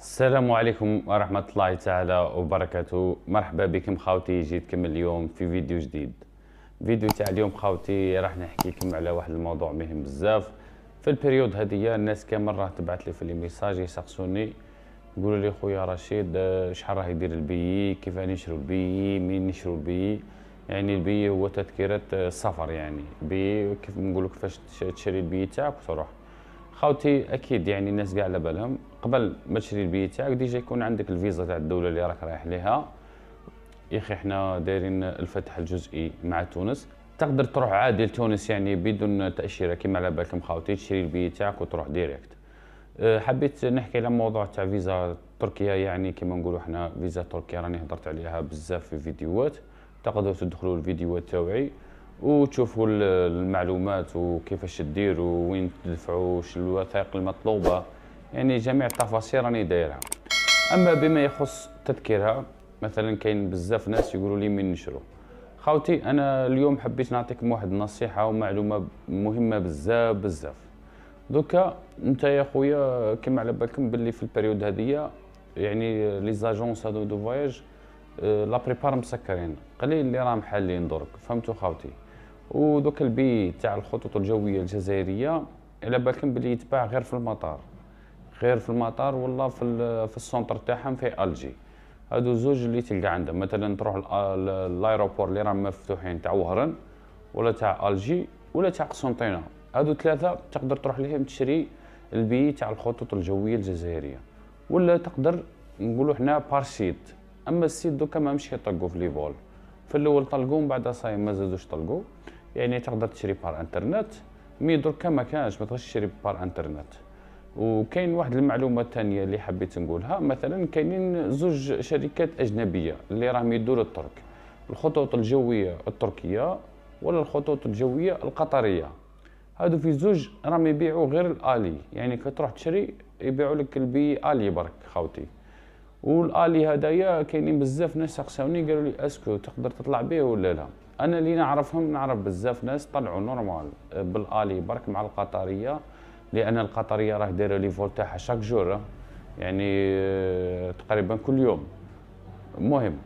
السلام عليكم ورحمة الله تعالى وبركاته مرحبا بكم خاوتي جيتكم اليوم في فيديو جديد فيديو تاع اليوم خاوتي راح نحكي لكم على واحد الموضوع مهم بزاف في البريود هادية الناس كامل راه تبعت لي في لي ميساج يسقسوني يقولوا لي خويا رشيد شحال راه يدير البي كيف نشرو البي مين نشرو البي يعني البي هو تذكرة السفر يعني بي كيف نقولوا كيفاش تشري البي تاعك وتروح خاوتي اكيد يعني الناس كاع على بالهم قبل ما تشري البيت تاعك ديجا يكون عندك الفيزا تاع الدوله اللي راك رايح ليها يا اخي حنا دايرين الفتح الجزئي مع تونس تقدر تروح عادي لتونس يعني بدون تاشيره كما على بالكم خاوتي تشري البيت تاعك وتروح ديريكت أه، حبيت نحكي على موضوع تاع فيزا تركيا يعني كما نقولوا حنا فيزا تركيا راني هضرت عليها بزاف في فيديوهات تقدروا تدخلوا الفيديوهات تاوعي وتشوفوا المعلومات وكيفاش ديروا وين تدفعوا الوثائق المطلوبه يعني جميع التفاصيل راني دايرها اما بما يخص تذكيرها مثلا كاين بزاف ناس يقولوا لي من نشرو خاوتي انا اليوم حبيت نعطيكم واحد النصيحه ومعلومه مهمه بزاف بزاف دوكا انت يا خويا كما على بالكم باللي في البريود هذه يعني لي زاجونس هادو دو فواياج آه، لا بريبار مسكرين قليل اللي راهم حالين درك فهمتوا خاوتي ودوك البي تاع الخطوط الجويه الجزائريه على بالكم بلي يتباع غير في المطار غير في المطار ولا في في السونتر تاعهم في الجي هادو زوج اللي تلقى عندهم مثلا تروح لايروبور اللي راهم مفتوحين تاع وهران ولا تاع الجي ولا تاع قسنطينه هادو ثلاثه تقدر تروح لهم تشري البي تاع الخطوط الجويه الجزائريه ولا تقدر نقولوا حنا بارسيت اما السيت دوكا ما مشي يطلقوا في لي فول في الاول طلقوا من بعد صاي ما زادوش طلقوا يعني تقدر تشري بار انترنت مي دركا ما كانش ما تغش تشري بار انترنت وكاين واحد المعلومه الثانيه اللي حبيت نقولها مثلا كاينين زوج شركات اجنبيه اللي راهم يدوا للترك الخطوط الجويه التركيه ولا الخطوط الجويه القطريه هادو في زوج راهم يبيعوا غير الالي يعني كتروح تشري يبيعوا لك البي الي برك خاوتي والالي هدايا كاينين بزاف ناس سقساوني قالوا لي اسكو تقدر تطلع به ولا لا انا اللي نعرفهم نعرف بزاف ناس طلعوا نورمال بالالي برك مع القطريه لان القطريه راه دايره لي فول تاعها شاك جور يعني آه، تقريبا كل يوم المهم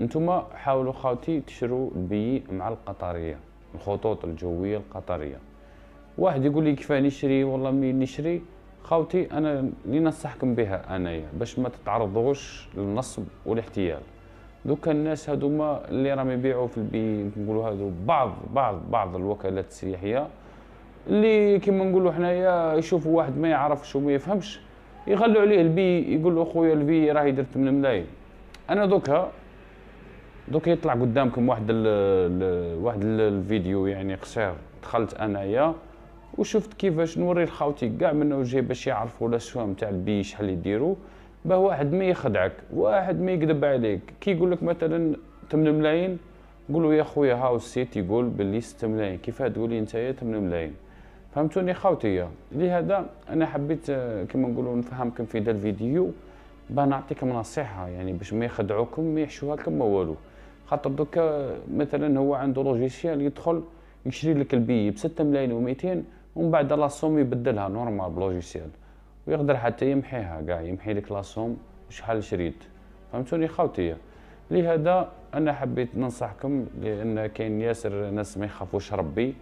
انتم حاولوا خاوتي تشروا بي مع القطريه الخطوط الجويه القطريه واحد يقول لي كيفاه نشري والله منين نشري خاوتي انا اللي ننصحكم بها انايا باش ما تتعرضوش للنصب والاحتيال دوكا الناس هذوما اللي راهم يبيعوا في البي نقولوا هذو بعض بعض بعض الوكالات السياحيه اللي كيما نقولوا حنايا يشوفوا واحد ما يعرفش وما يفهمش يخلوا عليه البي يقول له خويا البي راهي درت 8 ملايين انا دوكا دوكا يطلع قدامكم واحد الـ الـ واحد الفيديو يعني قصير دخلت انايا وشفت كيفاش نوري لخاوتي كاع من وجهي باش يعرفوا الاسهم تاع البي شحال يديروا باه واحد ما يخدعك واحد ما يكذب عليك كي يقول لك مثلا 8 ملايين قول له يا خويا هاو السيت يقول باللي 6 ملايين كيفاه تقول لي انت 8 ملايين فهمتوني خاوتي لهذا انا حبيت آه، كما نقولوا نفهمكم في هذا الفيديو باه نعطيكم نصيحه يعني باش ما يخدعوكم ما يحشوهاكم ما والو خاطر دوكا مثلا هو عنده لوجيسيال يدخل يشري لك البي ب 6 ملايين و200 ومن بعد سوم يبدلها نورمال بلوجيسيال ويقدر حتى يمحيها كاع يمحي لك سوم شحال شريت فهمتوني خاوتي لهذا انا حبيت ننصحكم لان كاين ياسر ناس ما يخافوش ربي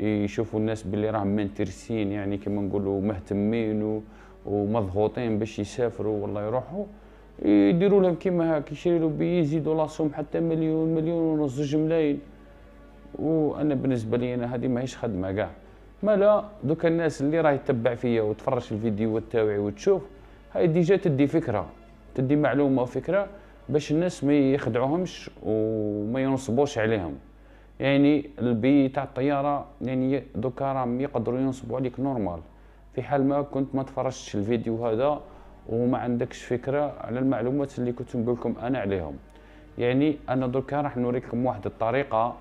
يشوفوا الناس باللي راهم منترسين يعني كما نقولوا مهتمين ومضغوطين باش يسافروا والله يروحوا يديروا لهم كيما هاك يشري له بي يزيدوا لاصهم حتى مليون مليون ونص زوج ملايين وانا بالنسبه لي انا هذه ماهيش خدمه كاع ما لا دوك الناس اللي راه يتبع فيا وتفرج الفيديوهات تاوعي وتشوف هاي ديجا تدي فكره تدي معلومه وفكره باش الناس ما يخدعوهمش وما ينصبوش عليهم يعني البي تاع الطياره يعني دوكا راهم يقدروا ينصبوا عليك نورمال في حال ما كنت ما تفرجتش الفيديو هذا وما عندكش فكره على المعلومات اللي كنت نقول لكم انا عليهم يعني انا دوكا راح نوريكم واحد الطريقه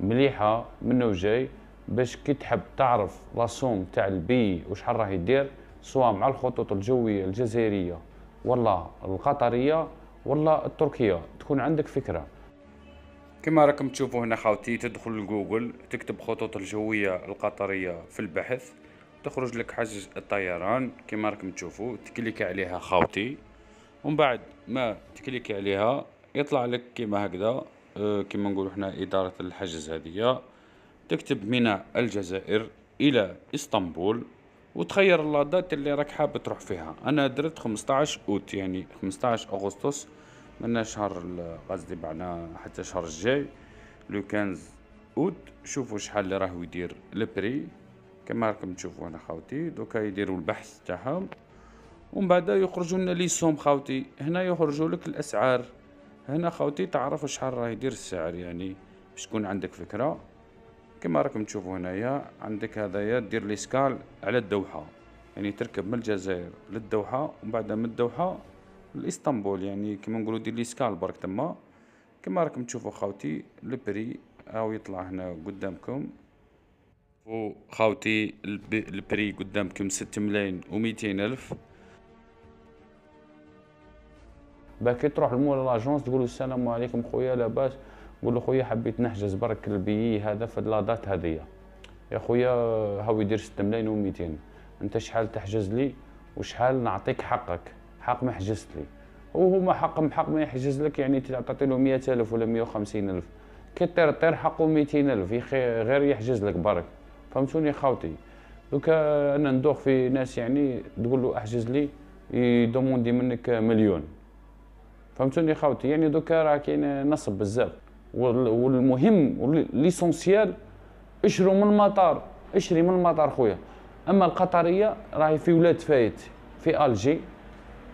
مليحه من وجاي باش كي تحب تعرف لاسوم تاع البي وشحال راه يدير سواء مع الخطوط الجويه الجزائريه والله القطريه والله التركيه تكون عندك فكره كما راكم تشوفوا هنا خاوتي تدخل لجوجل تكتب خطوط الجوية القطرية في البحث تخرج لك حجز الطيران كما راكم تشوفوا تكليك عليها خاوتي ومن بعد ما تكليك عليها يطلع لك كما هكذا آه، كما نقول حنا إدارة الحجز هذه تكتب من الجزائر إلى إسطنبول وتخير اللادات اللي راك حاب تروح فيها انا درت 15 اوت يعني 15 اغسطس من شهر قصدي بعنا حتى الشهر الجاي لو 15 اوت شوفوا شحال اللي راهو يدير البري كما راكم تشوفوا هنا خاوتي دوكا يديروا البحث تاعهم ومن بعد يخرجوا لنا لي سوم خاوتي هنا يخرجوا لك الاسعار هنا خاوتي تعرفوا شحال راه يدير السعر يعني باش تكون عندك فكره كما راكم تشوفوا هنايا عندك هذايا دير لي سكال على الدوحه يعني تركب من الجزائر للدوحه ومن بعد من الدوحه لاسطنبول يعني كيما نقولوا دير لي سكال برك تما كما راكم تشوفوا خاوتي البري هاو يطلع هنا قدامكم وخاوتي البري قدامكم ست ملايين و الف باكي تروح لمول لاجونس تقول السلام عليكم خويا لاباس قول خويا حبيت نحجز برك البيي هذا في لادات هذيا يا خويا هاو يدير 6 ملايين و 200 انت شحال تحجز لي وشحال نعطيك حقك حق ما حجزت لي وهما حق حق ما يحجز لك يعني تعطي له 100000 ولا 150000 كي طير طير حقه 200000 غير يحجز لك برك فهمتوني خاوتي دوكا انا ندوخ في ناس يعني تقول له احجز لي يدوموندي منك مليون فهمتوني خاوتي يعني دوكا راه كاين نصب بزاف والمهم ليسونسيال اشرو من المطار اشري من المطار خويا اما القطريه راهي في ولاد فايت في الجي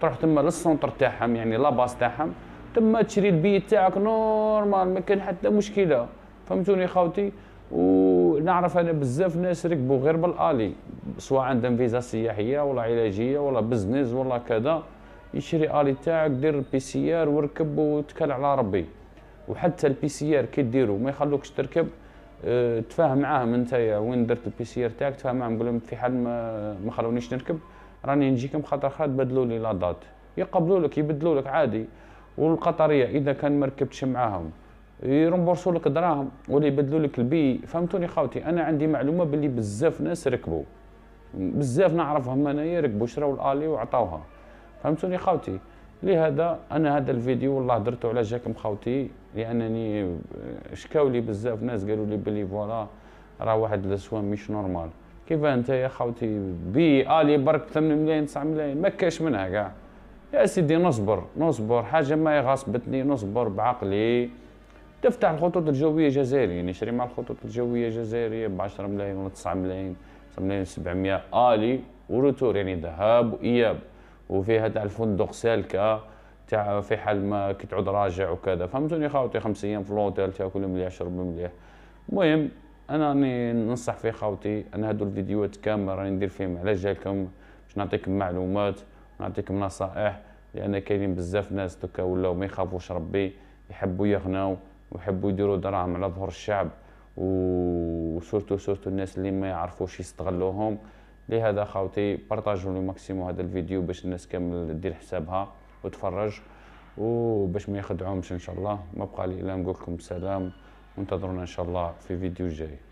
تروح تما للسونتر تاعهم يعني لاباس تاعهم تما تشري البيت تاعك نورمال ما كان حتى مشكله فهمتوني خاوتي ونعرف انا بزاف ناس ركبوا غير بالالي سواء عندهم فيزا سياحيه ولا علاجيه ولا بزنس ولا كذا يشري الي تاعك دير بي سي ار وركب وتكل على ربي وحتى البي سي ار كي ديرو ما يخلوكش تركب اه تفاهم معاهم انت وين درت البي سي ار تاعك تفاهم معاهم قول لهم في حال ما ما خلونيش نركب راني نجيكم خاطر اخرى تبدلوا لي لا دات يقبلوا لك يبدلوا لك عادي والقطريه اذا كان ما ركبتش معاهم يرمبورسوا لك دراهم ولا يبدلوا لك البي فهمتوني خاوتي انا عندي معلومه باللي بزاف ناس ركبوا بزاف نعرفهم انايا يركبوا شراو الالي وعطاوها فهمتوني خاوتي لهذا انا هذا الفيديو والله درته على جاكم خاوتي لانني شكاولي بزاف ناس قالوا لي بلي فوالا راه واحد الاسوان مش نورمال كيف انت يا خوتي بي الي برك 8 ملايين 9 ملايين ما كاش منها كاع يا سيدي نصبر نصبر حاجه ما غصبتني نصبر بعقلي تفتح الخطوط الجويه جزائريه نشري مع الخطوط الجويه الجزائرية ب 10 ملايين ولا 9 ملايين 9 ملايين 700 الي وروتور يعني ذهاب واياب وفيها تاع الفندق سالكه تاع في حال ما كي تعود راجع وكذا فهمتوني خاوتي خمس ايام في لوتيل تاكل مليح شرب مليح المهم انا راني ننصح في خاوتي انا هادو الفيديوهات كامل راني ندير فيهم على جالكم باش نعطيكم معلومات نعطيكم نصائح لان كاينين بزاف ناس دوكا ولاو ما يخافوش ربي يحبوا يغناو ويحبوا يديروا دراهم على ظهر الشعب وسورتو سورتو الناس اللي ما يعرفوش يستغلوهم لهذا خاوتي بارطاجوا لو ماكسيمو هذا الفيديو باش الناس كامل دير حسابها وتفرج وباش ما يخدعهمش ان شاء الله ما بقى لي الا نقول لكم سلام وانتظرونا ان شاء الله في فيديو جاي